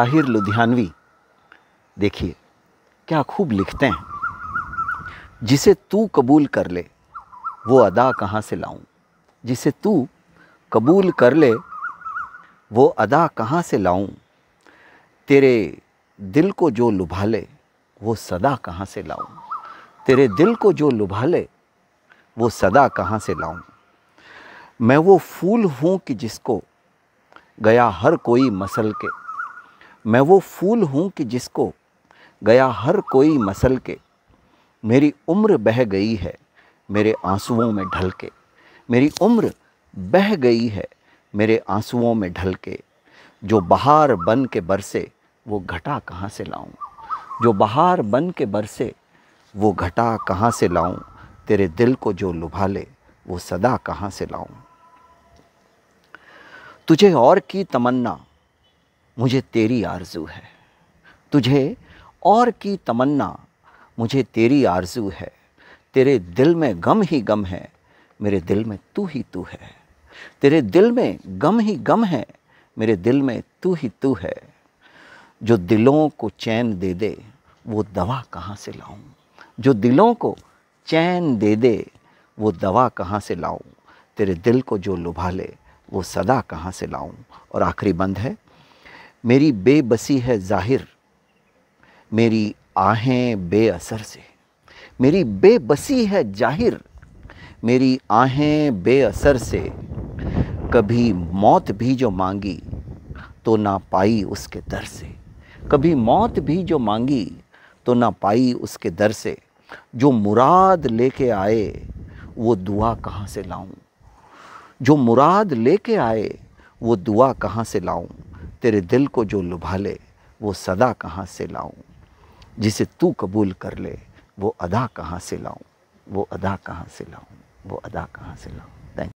ताहिर लुधियानवी देखिए क्या खूब लिखते हैं जिसे तू कबूल कर ले वो अदा कहाँ से लाऊं जिसे तू कबूल कर ले वो अदा कहाँ से लाऊं तेरे दिल को जो लुभा ले वो सदा कहाँ से लाऊं तेरे दिल को जो लुभा ले वो सदा कहाँ से लाऊं मैं वो फूल हूँ कि जिसको गया हर कोई मसल के मैं वो फूल हूँ कि जिसको गया हर कोई मसल के मेरी उम्र बह गई है मेरे आंसुओं में ढल के मेरी उम्र बह गई है मेरे आंसुओं में ढल के जो बहार बन के बरसे वो घटा कहाँ से लाऊं जो बहार बन के बरसे वो घटा कहाँ से लाऊं तेरे दिल को जो लुभा ले वो सदा कहाँ से लाऊं तुझे और की तमन्ना मुझे तेरी आरजू है तुझे और की तमन्ना मुझे तेरी आरजू है तेरे दिल में गम ही गम है मेरे दिल में तू ही तू है तेरे दिल में गम ही गम है मेरे दिल में तू ही तू है जो दिलों को चैन दे दे वो दवा कहाँ से लाऊं जो दिलों को चैन दे दे वो दवा कहाँ से लाऊं तेरे दिल को जो लुभा ले वो सदा कहाँ से लाऊं और आखिरी बंद है मेरी बेबसी है ज़ाहिर मेरी आहें बेअसर से मेरी बेबसी है जाहिर मेरी आहें बेअसर से कभी मौत भी जो मांगी तो ना पाई उसके दर से कभी मौत भी जो मांगी तो ना पाई उसके दर से जो मुराद लेके आए वो दुआ कहाँ से लाऊं जो मुराद लेके आए वो दुआ कहाँ से लाऊं तेरे दिल को जो लुभा ले वो सदा कहाँ से लाऊं जिसे तू कबूल कर ले वो अदा कहाँ से लाऊं वो अदा कहाँ से लाऊं वो अदा कहाँ से लाऊं